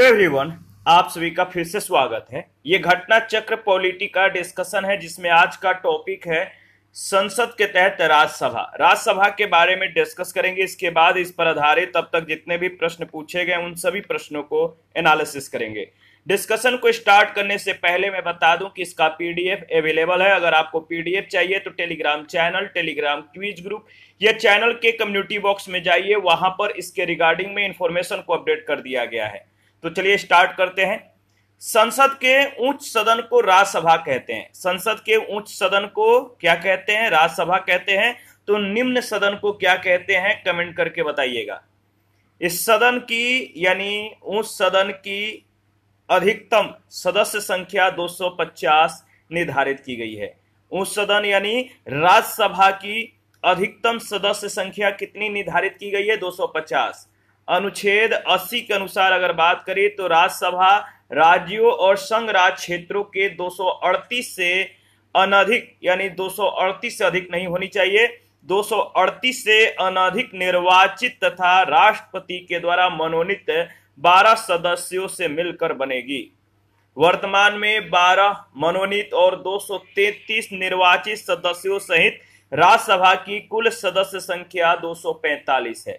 hello everyone आप सभी का फिर से स्वागत है ये घटना चक्र पॉलिटी का डिस्कशन है जिसमें आज का टॉपिक है संसद के तहत राज्यसभा राज्यसभा के बारे में डिस्कस करेंगे इसके बाद इस पर आधारित अब तक जितने भी प्रश्न पूछे गए उन सभी प्रश्नों को एनालिसिस करेंगे डिस्कशन को स्टार्ट करने से पहले मैं बता दूं कि इसका पीडीएफ अवेलेबल है अगर आपको पीडीएफ चाहिए तो Telegram channel Telegram quiz group या चैनल के कम्युनिटी बॉक्स में जाइए वहां पर इसके रिगार्डिंग में इंफॉर्मेशन को अपडेट कर दिया गया है तो चलिए स्टार्ट करते हैं संसद के उच्च सदन को राज्यसभा कहते हैं संसद के उच्च सदन को क्या कहते हैं राज्यसभा कहते हैं तो निम्न सदन को क्या कहते हैं कमेंट करके बताइएगा इस सदन की यानी उच्च सदन की अधिकतम सदस्य संख्या 250 निर्धारित की गई है उच्च सदन यानी राज्यसभा की अधिकतम सदस्य संख्या कितनी निर्धारित की गई है 250 अनुच्छेद 80 के अनुसार अगर बात करें तो राज्यसभा राज्यों और संघ राज्य क्षेत्रों के 238 से अनधिक यानी 238 से अधिक नहीं होनी चाहिए 238 से अनधिक निर्वाचित तथा राष्ट्रपति के द्वारा मनोनीत 12 सदस्यों से मिलकर बनेगी वर्तमान में 12 मनोनीत और 233 निर्वाचित सदस्यों सहित राज्यसभा की कुल सदस्य संख्या 245 है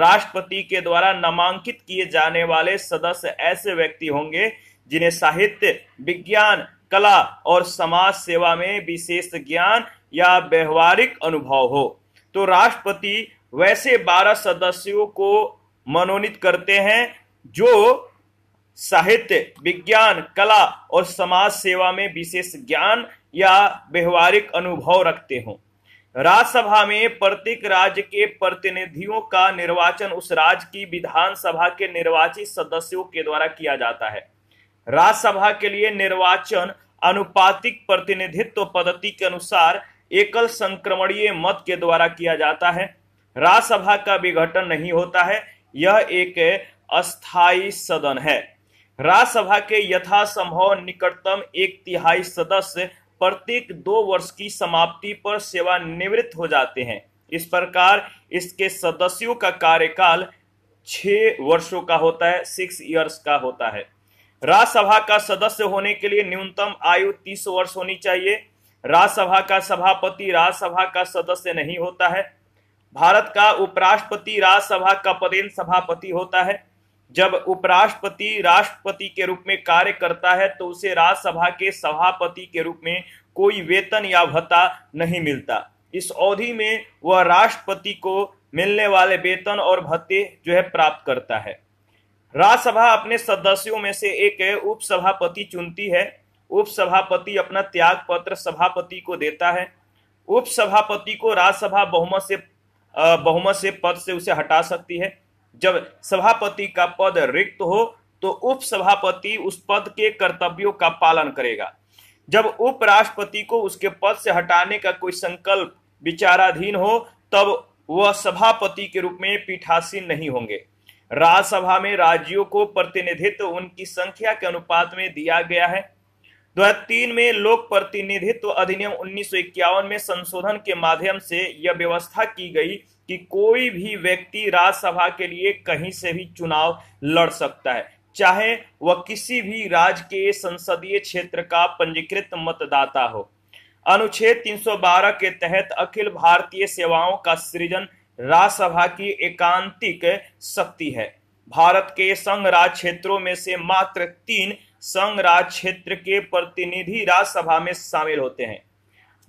राष्ट्रपति के द्वारा नामांकित किए जाने वाले सदस्य ऐसे व्यक्ति होंगे जिन्हें साहित्य विज्ञान कला और समाज सेवा में विशेष ज्ञान या व्यवहारिक अनुभव हो तो राष्ट्रपति वैसे बारह सदस्यों को मनोनीत करते हैं जो साहित्य विज्ञान कला और समाज सेवा में विशेष ज्ञान या व्यवहारिक अनुभव रखते हों राज्यसभा में प्रत्येक राज्य के प्रतिनिधियों का निर्वाचन उस राज्य की विधानसभा के निर्वाचित सदस्यों के द्वारा किया जाता है राज्यसभा के लिए निर्वाचन अनुपातिक प्रतिनिधित्व पद्धति के अनुसार एकल संक्रमणीय मत के द्वारा किया जाता है राज्यसभा का विघटन नहीं होता है यह एक अस्थायी सदन है राज्यसभा के यथासंभव निकटतम एक तिहाई सदस्य प्रत्येक दो वर्ष की समाप्ति पर सेवानिवृत्त हो जाते हैं इस प्रकार इसके सदस्यों का कार्यकाल छह वर्षों का होता है सिक्स ईयर्स का होता है राज्यसभा का सदस्य होने के लिए न्यूनतम आयु तीस वर्ष होनी चाहिए राज्यसभा का सभापति राज्यसभा का सदस्य नहीं होता है भारत का उपराष्ट्रपति राज्यसभा का पदेन सभापति होता है जब उपराष्ट्रपति राष्ट्रपति के रूप में कार्य करता है तो उसे राज्यसभा के सभापति के रूप में कोई वेतन या भत्ता नहीं मिलता इस अवधि में वह राष्ट्रपति को मिलने वाले वेतन और भत्ते जो है प्राप्त करता है राज्यसभा अपने सदस्यों में से एक उपसभापति चुनती है उपसभापति अपना त्याग पत्र सभापति को देता है उपसभापति को राज्यसभा बहुमत से बहुमत से पद से उसे हटा सकती है जब सभापति का पद रिक्त हो तो उप सभापति उस पद के कर्तव्यों का पालन करेगा जब उपराष्ट्रपति को उसके पद से हटाने का कोई संकल्प विचाराधीन हो तब वह सभापति के रूप में पीठासीन नहीं होंगे राज्यसभा में राज्यों को प्रतिनिधित्व उनकी संख्या के अनुपात में दिया गया है तीन में लोक प्रतिनिधित्व अधिनियम इक्यावन में संशोधन के माध्यम से यह व्यवस्था की गई कि कोई भी व्यक्ति राज्यसभा के लिए कहीं से भी चुनाव लड़ सकता है चाहे वह किसी भी राज्य के संसदीय क्षेत्र का पंजीकृत मतदाता हो अनुच्छेद 312 के तहत अखिल भारतीय सेवाओं का सृजन राज्यसभा की एकांतिक शक्ति है भारत के संघ राज्य क्षेत्रों में से मात्र तीन संघ राज क्षेत्र के प्रतिनिधि राज्यसभा में शामिल होते हैं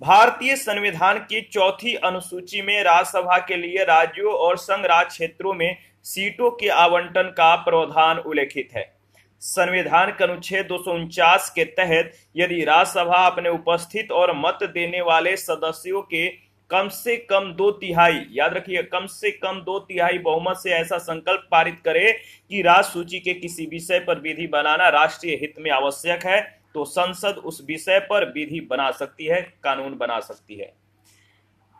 भारतीय संविधान की चौथी अनुसूची में राज्यसभा के लिए राज्यों और संघ राज क्षेत्रों में सीटों के आवंटन का प्रावधान उल्लेखित है संविधान के अनुच्छेद दो के तहत यदि राज्यसभा अपने उपस्थित और मत देने वाले सदस्यों के कम से कम दो तिहाई याद रखिए कम से कम दो तिहाई बहुमत से ऐसा संकल्प पारित करे कि राज सूची के किसी विषय पर विधि बनाना राष्ट्रीय हित में आवश्यक है तो संसद उस विषय पर विधि बना सकती है कानून बना सकती है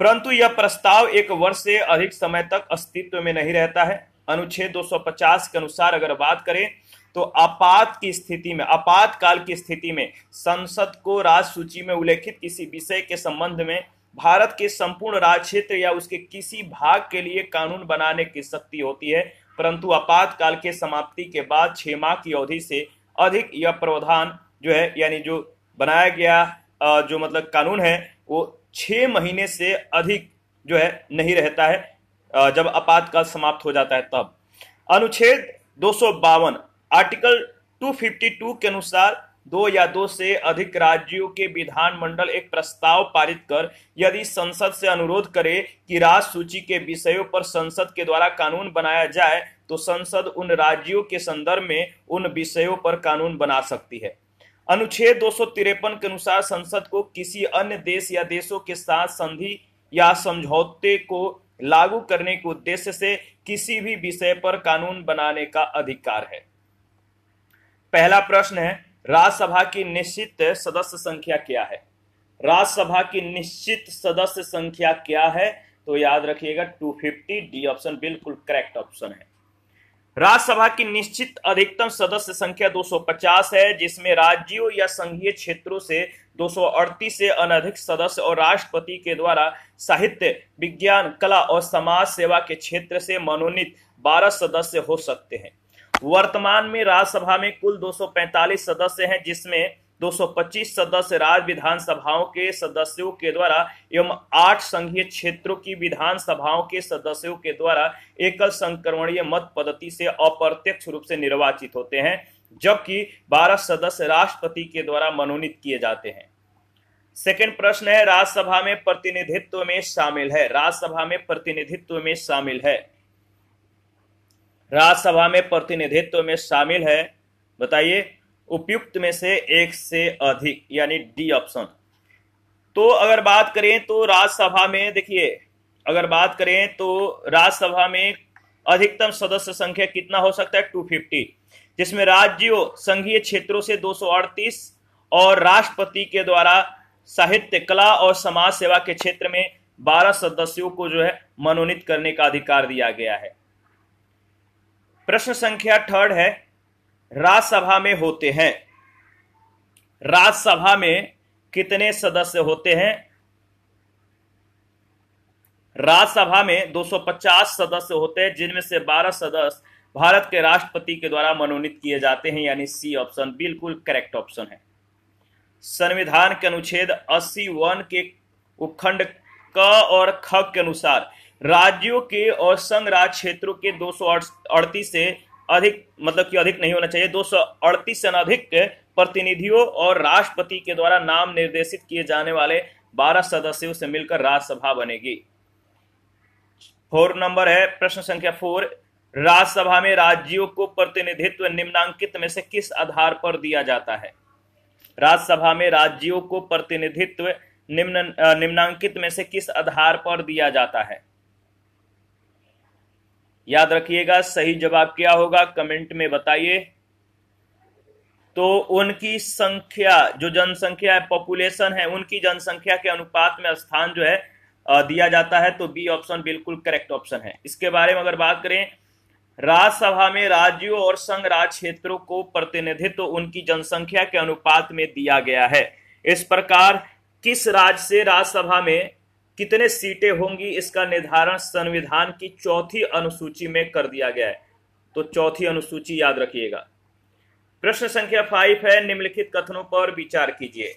परंतु यह प्रस्ताव एक वर्ष से अधिक समय तक अस्तित्व में नहीं रहता है अनुच्छेद 250 के अनुसार अगर बात करें तो आपात की स्थिति में आपातकाल की स्थिति में संसद को राज सूची में उल्लेखित किसी विषय के संबंध में भारत के संपूर्ण राज क्षेत्र या उसके किसी भाग के लिए कानून बनाने की शक्ति होती है परंतु आपातकाल के समाप्ति के बाद छह माह की अवधि से अधिक यह प्रावधान जो है यानी जो बनाया गया जो मतलब कानून है वो छह महीने से अधिक जो है नहीं रहता है जब आपातकाल समाप्त हो जाता है तब अनुच्छेद दो आर्टिकल 252 के अनुसार दो या दो से अधिक राज्यों के विधानमंडल एक प्रस्ताव पारित कर यदि संसद से अनुरोध करे कि राज सूची के विषयों पर संसद के द्वारा कानून बनाया जाए तो संसद उन राज्यों के संदर्भ में उन विषयों पर कानून बना सकती है अनुच्छेद दो के अनुसार संसद को किसी अन्य देश या देशों के साथ संधि या समझौते को लागू करने के उद्देश्य से किसी भी विषय पर कानून बनाने का अधिकार है पहला प्रश्न है राज्यसभा की निश्चित सदस्य संख्या क्या है राज्यसभा की निश्चित सदस्य संख्या क्या है तो याद रखिएगा 250 डी ऑप्शन बिल्कुल करेक्ट ऑप्शन है राज्यसभा की निश्चित अधिकतम सदस्य संख्या 250 है जिसमें राज्यों या संघीय क्षेत्रों से दो से अनधिक सदस्य और राष्ट्रपति के द्वारा साहित्य विज्ञान कला और समाज सेवा के क्षेत्र से मनोनीत 12 सदस्य हो सकते हैं वर्तमान में राज्यसभा में कुल 245 सदस्य हैं जिसमें 225 सदस्य राज्य विधानसभाओं के सदस्यों के द्वारा एवं आठ संघीय क्षेत्रों की विधानसभाओं के सदस्यों के द्वारा एकल संक्रमणीय मत पद्धति से अप्रत्यक्ष रूप से निर्वाचित होते हैं जबकि 12 सदस्य राष्ट्रपति के द्वारा मनोनीत किए जाते हैं सेकेंड प्रश्न है राज्यसभा में प्रतिनिधित्व में शामिल है राज्यसभा में प्रतिनिधित्व में शामिल है राज्यसभा में प्रतिनिधित्व में शामिल है बताइए उपयुक्त में से एक से अधिक यानी डी ऑप्शन तो अगर बात करें तो राज्यसभा में देखिए अगर बात करें तो राज्यसभा में अधिकतम सदस्य संख्या कितना हो सकता है 250 जिसमें राज्यों संघीय क्षेत्रों से 238 और राष्ट्रपति के द्वारा साहित्य कला और समाज सेवा के क्षेत्र में 12 सदस्यों को जो है मनोनीत करने का अधिकार दिया गया है प्रश्न संख्या थर्ड है राज्यसभा में होते हैं राज्यसभा में कितने सदस्य होते हैं राज्यसभा में 250 सदस्य होते हैं जिनमें से 12 सदस्य भारत के राष्ट्रपति के द्वारा मनोनीत किए जाते हैं यानी सी ऑप्शन बिल्कुल करेक्ट ऑप्शन है संविधान के अनुच्छेद अस्सी वन के उपखंड क और ख के अनुसार राज्यों के और संघ राज क्षेत्रों के दो से अधिक मतलब कि अधिक नहीं होना चाहिए दो से अधिक प्रतिनिधियों और राष्ट्रपति के द्वारा नाम निर्देशित किए जाने वाले 12 सदस्यों से मिलकर राज्यसभा बनेगी फोर नंबर है प्रश्न संख्या फोर राज्यसभा में राज्यों को प्रतिनिधित्व निम्नांकित में से किस आधार पर दिया जाता है राज्यसभा में राज्यों को प्रतिनिधित्व निम्न निम्नांकित में से किस आधार पर दिया जाता है याद रखिएगा सही जवाब क्या होगा कमेंट में बताइए तो उनकी संख्या जो जनसंख्या है पॉपुलेशन है उनकी जनसंख्या के अनुपात में स्थान जो है दिया जाता है तो बी ऑप्शन बिल्कुल करेक्ट ऑप्शन है इसके बारे में अगर बात करें राज्यसभा में राज्यों और संघ राज्य क्षेत्रों को प्रतिनिधित्व तो उनकी जनसंख्या के अनुपात में दिया गया है इस प्रकार किस राज्य से राज्यसभा में कितने सीटें होंगी इसका निर्धारण संविधान की चौथी अनुसूची में कर दिया गया है तो चौथी अनुसूची याद रखिएगा प्रश्न संख्या फाइव है निम्नलिखित कथनों पर विचार कीजिए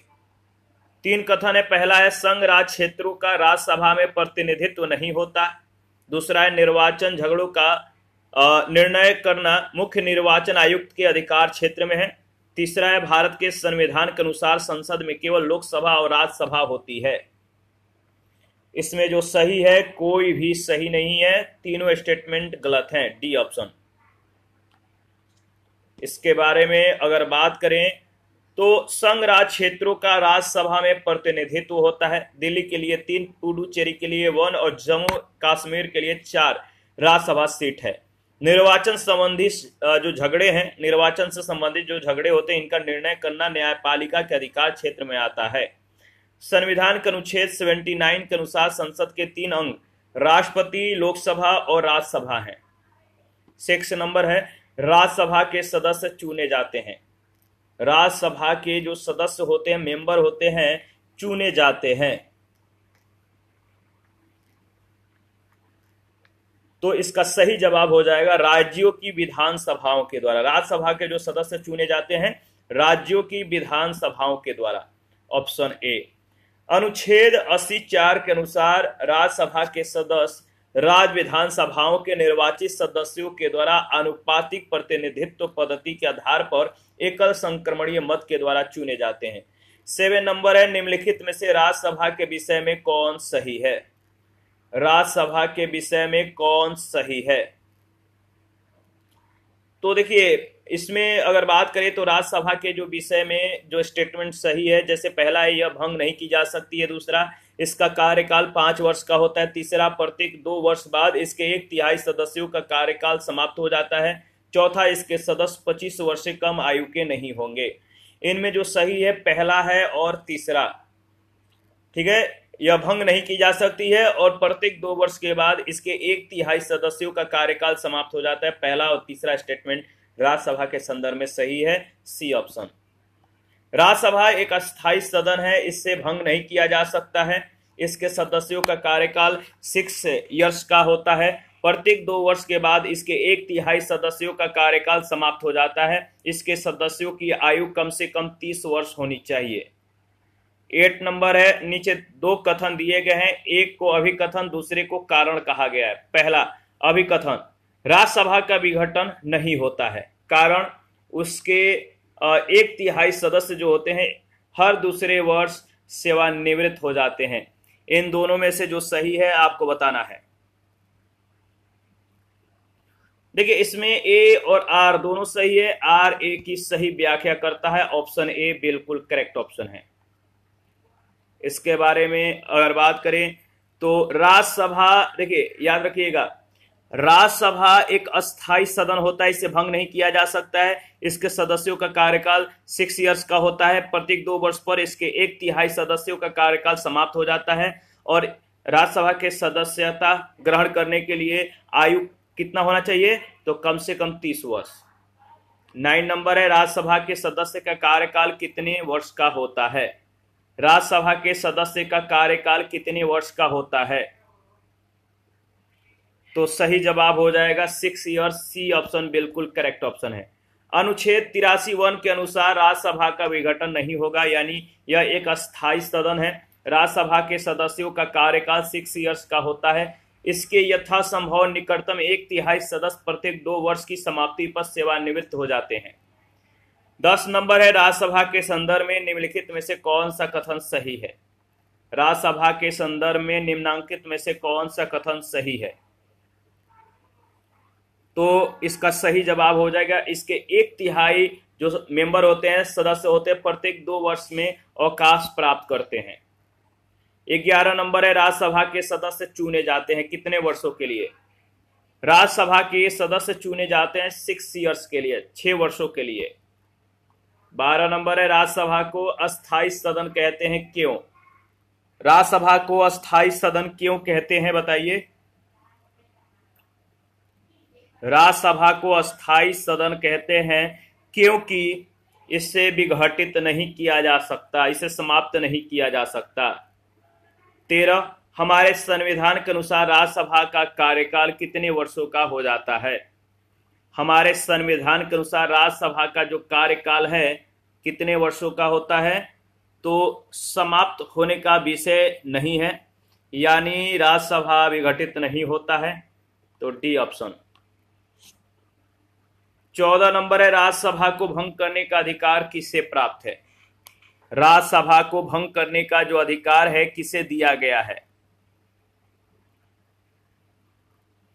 तीन कथन है पहला है संघ राज क्षेत्रों का राज्यसभा में प्रतिनिधित्व नहीं होता दूसरा है निर्वाचन झगड़ों का निर्णय करना मुख्य निर्वाचन आयुक्त के अधिकार क्षेत्र में है तीसरा है भारत के संविधान के अनुसार संसद में केवल लोकसभा और राज्यसभा होती है इसमें जो सही है कोई भी सही नहीं है तीनों स्टेटमेंट गलत हैं डी ऑप्शन इसके बारे में अगर बात करें तो संघ राज क्षेत्रों का राज्यसभा में प्रतिनिधित्व होता है दिल्ली के लिए तीन पुडुचेरी के लिए वन और जम्मू कश्मीर के लिए चार राज्यसभा सीट है निर्वाचन संबंधी जो झगड़े हैं निर्वाचन से संबंधित जो झगड़े होते हैं इनका निर्णय करना न्यायपालिका के अधिकार क्षेत्र में आता है संविधान के अनुच्छेद 79 के अनुसार संसद के तीन अंग राष्ट्रपति लोकसभा और राज्यसभा हैं सिक्स नंबर है राज्यसभा के सदस्य चुने जाते हैं राज्यसभा के जो सदस्य होते हैं मेंबर होते हैं चुने जाते हैं तो इसका सही जवाब हो जाएगा राज्यों की विधानसभाओं के द्वारा राज्यसभा के जो सदस्य चुने जाते हैं राज्यों की विधानसभाओं के द्वारा ऑप्शन ए अनुच्छेद अस्सी चार के अनुसार राज्यसभा के सदस्य राज्य विधानसभाओं के निर्वाचित सदस्यों के द्वारा अनुपातिक प्रतिनिधित्व पद्धति के आधार पर एकल संक्रमणीय मत के द्वारा चुने जाते हैं सेवन नंबर है निम्नलिखित में से राज्यसभा के विषय में कौन सही है राज्यसभा के विषय में कौन सही है तो देखिए इसमें अगर बात करें तो राज्यसभा के जो विषय में जो स्टेटमेंट सही है जैसे पहला है यह भंग नहीं की जा सकती है दूसरा इसका कार्यकाल पाँच वर्ष का होता है तीसरा प्रत्येक दो वर्ष बाद इसके एक तिहाई सदस्यों का कार्यकाल समाप्त हो जाता है चौथा इसके सदस्य पच्चीस वर्ष से कम आयु के नहीं होंगे इनमें जो सही है पहला है और तीसरा ठीक है यह भंग नहीं की जा सकती है और प्रत्येक दो वर्ष के बाद इसके एक तिहाई सदस्यों का कार्यकाल समाप्त हो जाता है पहला और तीसरा स्टेटमेंट राज्यसभा के संदर्भ में सही है सी ऑप्शन राज्यसभा एक अस्थायी सदन है इससे भंग नहीं किया जा सकता है इसके सदस्यों का कार्यकाल सिक्स इयर्स का होता है प्रत्येक दो वर्ष के बाद इसके एक तिहाई सदस्यों का कार्यकाल समाप्त हो जाता है इसके सदस्यों की आयु कम से कम तीस वर्ष होनी चाहिए एट नंबर है नीचे दो कथन दिए गए हैं एक को अभिकथन दूसरे को कारण कहा गया है पहला अभिकथन राज्यसभा का विघटन नहीं होता है कारण उसके एक तिहाई सदस्य जो होते हैं हर दूसरे वर्ष सेवानिवृत्त हो जाते हैं इन दोनों में से जो सही है आपको बताना है देखिए इसमें ए और आर दोनों सही है आर ए की सही व्याख्या करता है ऑप्शन ए बिल्कुल करेक्ट ऑप्शन है इसके बारे में अगर बात करें तो राज्यसभा देखिए याद रखिएगा राज्यसभा एक अस्थाई सदन होता है इसे भंग नहीं किया जा सकता है इसके सदस्यों का कार्यकाल सिक्स इयर्स का होता है प्रत्येक दो वर्ष पर इसके एक तिहाई सदस्यों का कार्यकाल समाप्त हो जाता है और राज्यसभा के सदस्यता ग्रहण करने के लिए आयु कितना होना चाहिए तो कम से कम तीस वर्ष नाइन नंबर है राज्यसभा के सदस्य का कार्यकाल कितने वर्ष का होता है राज्यसभा के सदस्य का कार्यकाल कितने वर्ष का होता है तो सही जवाब हो जाएगा सिक्स ईयर सी ऑप्शन बिल्कुल करेक्ट ऑप्शन है अनुच्छेद तिरासी वन के अनुसार राज्यसभा का विघटन नहीं होगा यानी यह एक अस्थायी सदन है राज्यसभा के सदस्यों का कार्यकाल सिक्स ईयर्स का होता है इसके यथासंभव निकटतम एक तिहाई सदस्य प्रत्येक दो वर्ष की समाप्ति पर सेवानिवृत्त हो जाते हैं दस नंबर है राज्यसभा के संदर्भ में निम्नलिखित में से कौन सा कथन सही है राज्यसभा के संदर्भ में निम्नांकित में से कौन सा कथन सही है तो इसका सही जवाब हो जाएगा इसके एक तिहाई जो मेंबर होते हैं सदस्य होते हैं प्रत्येक दो वर्ष में अवकाश प्राप्त करते हैं ग्यारह नंबर है राज्यसभा के सदस्य चुने जाते हैं कितने वर्षों के लिए राज्यसभा के सदस्य चुने जाते हैं सिक्स ईयर्स के लिए छह वर्षों के लिए बारह नंबर है राज्यसभा को अस्थाई सदन कहते हैं क्यों राज्यसभा को अस्थाई सदन क्यों कहते हैं बताइए राज्यसभा को अस्थाई सदन कहते हैं क्योंकि इससे विघटित नहीं किया जा सकता इसे समाप्त नहीं किया जा सकता तेरह हमारे संविधान के अनुसार राज्यसभा का कार्यकाल कितने वर्षों का हो जाता है हमारे संविधान के अनुसार राज्यसभा का जो कार्यकाल है कितने वर्षों का होता है तो समाप्त होने का विषय नहीं है यानी राज्यसभा विघटित नहीं होता है तो डी ऑप्शन चौदह नंबर है राज्यसभा को भंग करने का अधिकार किससे प्राप्त है राज्यसभा को भंग करने का जो अधिकार है किसे दिया गया है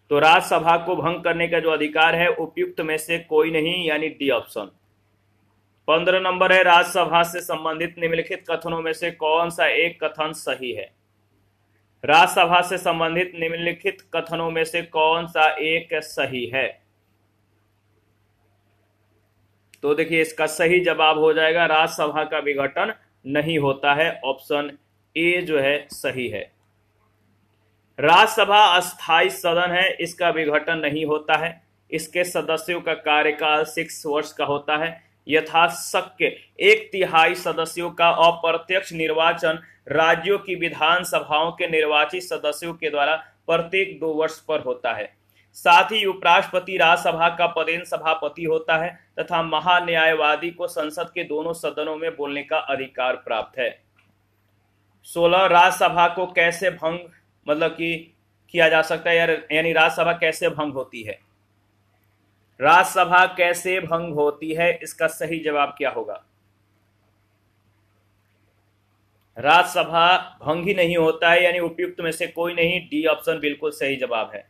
तो राज्यसभा को भंग करने का जो अधिकार है उपयुक्त में से कोई नहीं यानी डी ऑप्शन पंद्रह नंबर है राज्यसभा से संबंधित निम्नलिखित कथनों में से कौन सा एक कथन सही है राज्यसभा से संबंधित निम्नलिखित कथनों में से कौन सा एक सही है तो देखिए इसका सही जवाब हो जाएगा राज्यसभा का विघटन नहीं होता है ऑप्शन ए जो है सही है राज्यसभा अस्थाई सदन है इसका विघटन नहीं होता है इसके सदस्यों का कार्यकाल सिक्स वर्ष का होता है यथाशक्य एक तिहाई सदस्यों का अप्रत्यक्ष निर्वाचन राज्यों की विधानसभाओं के निर्वाचित सदस्यों के द्वारा प्रत्येक दो वर्ष पर होता है साथ ही उपराष्ट्रपति राज्यसभा का पदेन सभापति होता है तथा महान्यायवादी को संसद के दोनों सदनों में बोलने का अधिकार प्राप्त है सोलह राज्यसभा को कैसे भंग मतलब कि किया जा सकता है यानी राज्यसभा कैसे भंग होती है राज्यसभा कैसे भंग होती है इसका सही जवाब क्या होगा राज्यसभा भंग ही नहीं होता है यानी उपयुक्त में से कोई नहीं डी ऑप्शन बिल्कुल सही जवाब है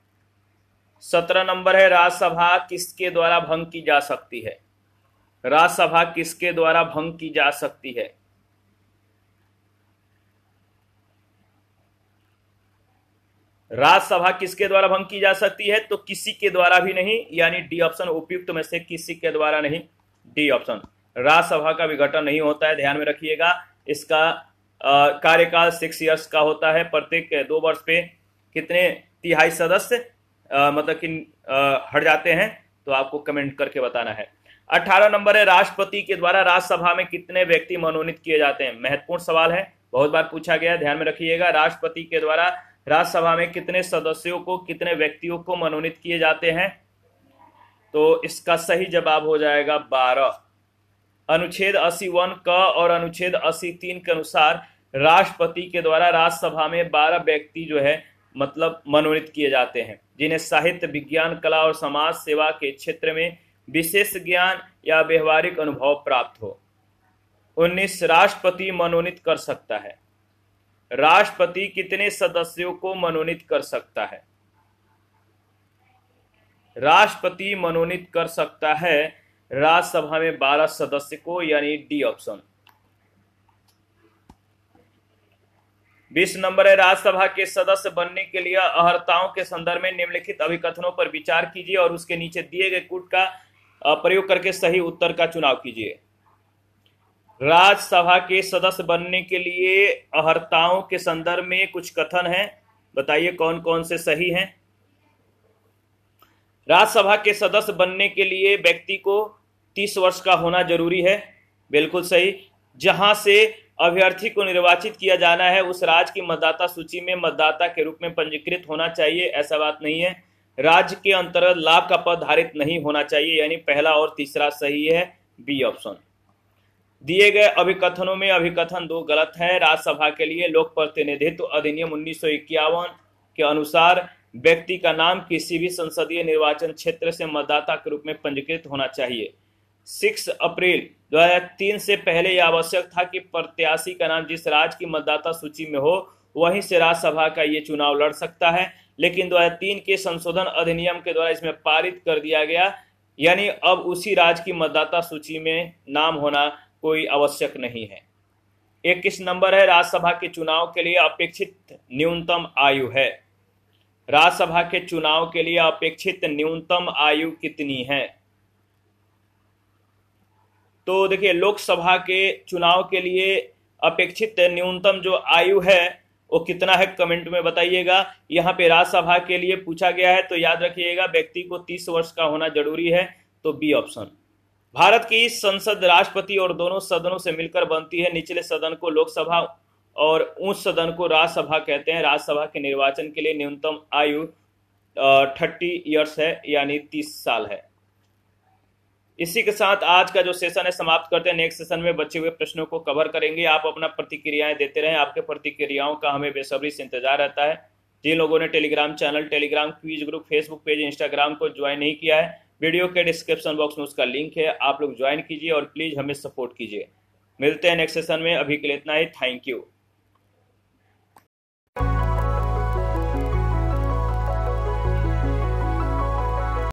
सत्रह नंबर है राज्यसभा किसके द्वारा भंग की जा सकती है राज्यसभा किसके द्वारा भंग की जा सकती है राज्यसभा किसके द्वारा भंग की जा सकती है तो किसी के द्वारा भी नहीं यानी डी ऑप्शन उपयुक्त में से किसी के द्वारा नहीं डी ऑप्शन राज्यसभा का विघटन नहीं होता है ध्यान में रखिएगा इसका कार्यकाल सिक्स इयर्स का होता है प्रत्येक दो वर्ष पे कितने तिहाई सदस्य मतलब कि हट जाते हैं तो आपको कमेंट करके बताना है अठारह नंबर है राष्ट्रपति के द्वारा राज्यसभा में कितने व्यक्ति मनोनीत किए जाते हैं महत्वपूर्ण सवाल है बहुत बार पूछा गया ध्यान में रखिएगा राष्ट्रपति के द्वारा राज्यसभा में कितने सदस्यों को कितने व्यक्तियों को मनोनीत किए जाते हैं तो इसका सही जवाब हो जाएगा बारह अनुच्छेद अस्सी वन क और अनुच्छेद अस्सी तीन के अनुसार राष्ट्रपति के द्वारा राज्यसभा में बारह व्यक्ति जो है मतलब मनोनीत किए जाते हैं जिन्हें साहित्य विज्ञान कला और समाज सेवा के क्षेत्र में विशेष ज्ञान या व्यवहारिक अनुभव प्राप्त हो उन्नीस राष्ट्रपति मनोनीत कर सकता है राष्ट्रपति कितने सदस्यों को मनोनीत कर सकता है राष्ट्रपति मनोनीत कर सकता है राज्यसभा में 12 सदस्य को यानी डी ऑप्शन बीस नंबर है राज्यसभा के सदस्य बनने के लिए अहर्ताओं के संदर्भ में निम्नलिखित अभिकथनों पर विचार कीजिए और उसके नीचे दिए गए कूट का प्रयोग करके सही उत्तर का चुनाव कीजिए राज्यसभा के सदस्य बनने के लिए अहर्ताओं के संदर्भ में कुछ कथन है बताइए कौन कौन से सही हैं राज्यसभा के सदस्य बनने के लिए व्यक्ति को तीस वर्ष का होना जरूरी है बिल्कुल सही जहां से अभ्यर्थी को निर्वाचित किया जाना है उस राज्य की मतदाता सूची में मतदाता के रूप में पंजीकृत होना चाहिए ऐसा बात नहीं है राज्य के अंतर्गत लाभ का पद धारित नहीं होना चाहिए यानी पहला और तीसरा सही है बी ऑप्शन दिए गए अभिकथनों में अभिकथन दो गलत है राज्यसभा के लिए लोक प्रतिनिधित्व अधिनियम उन्नीस के अनुसार व्यक्ति का नाम किसी भी संसदीय निर्वाचन क्षेत्र से मतदाता के रूप में पंजीकृत होना चाहिए सिक्स अप्रैल तीन से पहले यह आवश्यक था कि प्रत्याशी का नाम जिस राज्य की मतदाता सूची में हो वहीं से राज्यसभा का ये चुनाव लड़ सकता है लेकिन दो तीन के संशोधन अधिनियम के द्वारा इसमें पारित कर दिया गया यानी अब उसी राज्य की मतदाता सूची में नाम होना कोई आवश्यक नहीं है इक्कीस नंबर है राज्यसभा के चुनाव के लिए अपेक्षित न्यूनतम आयु है राज्यसभा के चुनाव के लिए अपेक्षित न्यूनतम आयु कितनी है तो देखिए लोकसभा के चुनाव के लिए अपेक्षित न्यूनतम जो आयु है वो कितना है कमेंट में बताइएगा यहाँ पे राज्यसभा के लिए पूछा गया है तो याद रखिएगा व्यक्ति को तीस वर्ष का होना जरूरी है तो बी ऑप्शन भारत की संसद राष्ट्रपति और दोनों सदनों से मिलकर बनती है निचले सदन को लोकसभा और उच्च सदन को राज्यसभा कहते हैं राज्यसभा के निर्वाचन के लिए न्यूनतम आयु थर्टी ईयर्स है यानी तीस साल है इसी के साथ आज का जो सेशन है समाप्त करते हैं नेक्स्ट सेशन में बचे हुए प्रश्नों को कवर करेंगे आप अपना प्रतिक्रियाएं देते रहें आपके प्रतिक्रियाओं का हमें बेसब्री से इंतजार रहता है जिन लोगों ने Telegram channel Telegram quiz group Facebook page Instagram को ज्वाइन नहीं किया है वीडियो के डिस्क्रिप्शन बॉक्स में उसका लिंक है आप लोग ज्वाइन कीजिए और प्लीज़ हमें सपोर्ट कीजिए मिलते हैं नेक्स्ट सेशन में अभी के लिए इतना ही थैंक यू